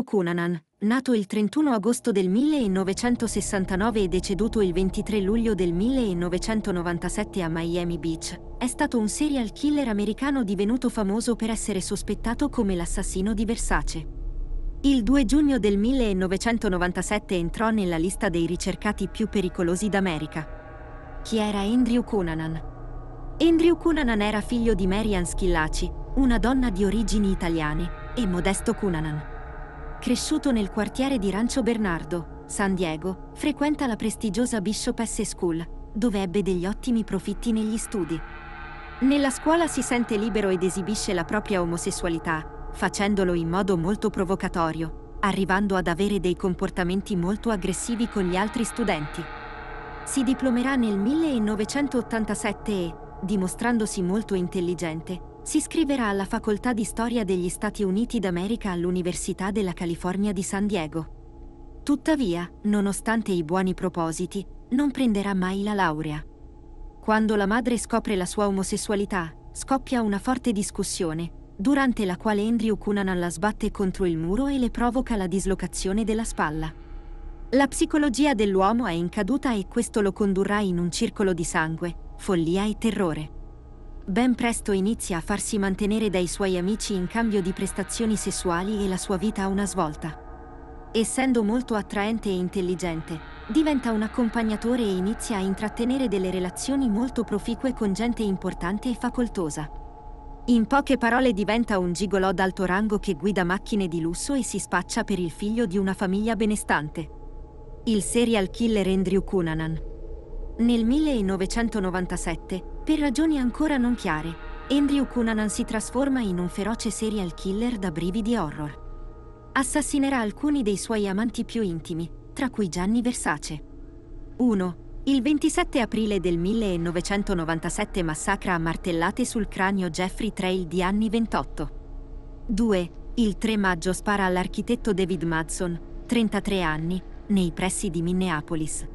Liu Cunanan, nato il 31 agosto del 1969 e deceduto il 23 luglio del 1997 a Miami Beach, è stato un serial killer americano divenuto famoso per essere sospettato come l'assassino di Versace. Il 2 giugno del 1997 entrò nella lista dei ricercati più pericolosi d'America. Chi era Andrew Cunanan? Andrew Cunanan era figlio di Marian Schillaci, una donna di origini italiane, e Modesto Cunanan. Cresciuto nel quartiere di Rancio Bernardo, San Diego, frequenta la prestigiosa Bishop S. School, dove ebbe degli ottimi profitti negli studi. Nella scuola si sente libero ed esibisce la propria omosessualità, facendolo in modo molto provocatorio, arrivando ad avere dei comportamenti molto aggressivi con gli altri studenti. Si diplomerà nel 1987 e, dimostrandosi molto intelligente, si iscriverà alla Facoltà di Storia degli Stati Uniti d'America all'Università della California di San Diego. Tuttavia, nonostante i buoni propositi, non prenderà mai la laurea. Quando la madre scopre la sua omosessualità, scoppia una forte discussione, durante la quale Andrew Cunanan la sbatte contro il muro e le provoca la dislocazione della spalla. La psicologia dell'uomo è in caduta e questo lo condurrà in un circolo di sangue, follia e terrore ben presto inizia a farsi mantenere dai suoi amici in cambio di prestazioni sessuali e la sua vita ha una svolta. Essendo molto attraente e intelligente, diventa un accompagnatore e inizia a intrattenere delle relazioni molto proficue con gente importante e facoltosa. In poche parole diventa un gigolò d'alto rango che guida macchine di lusso e si spaccia per il figlio di una famiglia benestante. Il serial killer Andrew Cunanan. Nel 1997, per ragioni ancora non chiare, Andrew Cunanan si trasforma in un feroce serial killer da brividi horror. Assassinerà alcuni dei suoi amanti più intimi, tra cui Gianni Versace. 1. Il 27 aprile del 1997 massacra a martellate sul cranio Jeffrey Trail di anni 28. 2. Il 3 maggio spara all'architetto David Madson, 33 anni, nei pressi di Minneapolis.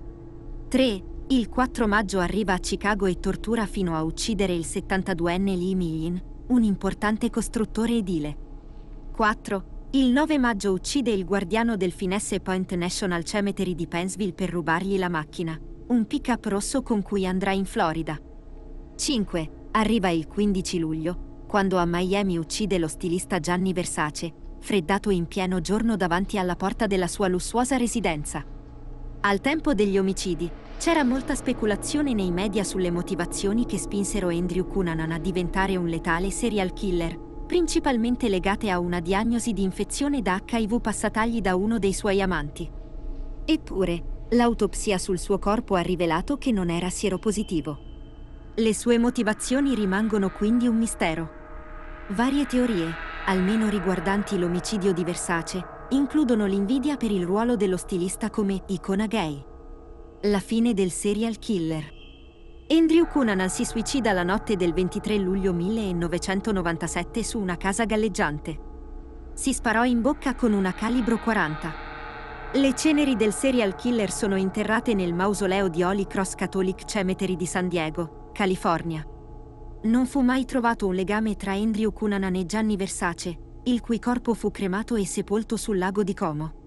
3. Il 4 maggio arriva a Chicago e tortura fino a uccidere il 72enne Lee Millin, un importante costruttore edile. 4. Il 9 maggio uccide il guardiano del Finesse Point National Cemetery di Pennsville per rubargli la macchina, un pick-up rosso con cui andrà in Florida. 5. Arriva il 15 luglio, quando a Miami uccide lo stilista Gianni Versace, freddato in pieno giorno davanti alla porta della sua lussuosa residenza. Al tempo degli omicidi, c'era molta speculazione nei media sulle motivazioni che spinsero Andrew Cunanan a diventare un letale serial killer, principalmente legate a una diagnosi di infezione da HIV passatagli da uno dei suoi amanti. Eppure, l'autopsia sul suo corpo ha rivelato che non era sieropositivo. Le sue motivazioni rimangono quindi un mistero. Varie teorie, almeno riguardanti l'omicidio di Versace, includono l'invidia per il ruolo dello stilista come icona gay. La fine del serial killer. Andrew Cunanan si suicida la notte del 23 luglio 1997 su una casa galleggiante. Si sparò in bocca con una calibro 40. Le ceneri del serial killer sono interrate nel mausoleo di Holy Cross Catholic Cemetery di San Diego, California. Non fu mai trovato un legame tra Andrew Cunanan e Gianni Versace, il cui corpo fu cremato e sepolto sul lago di Como.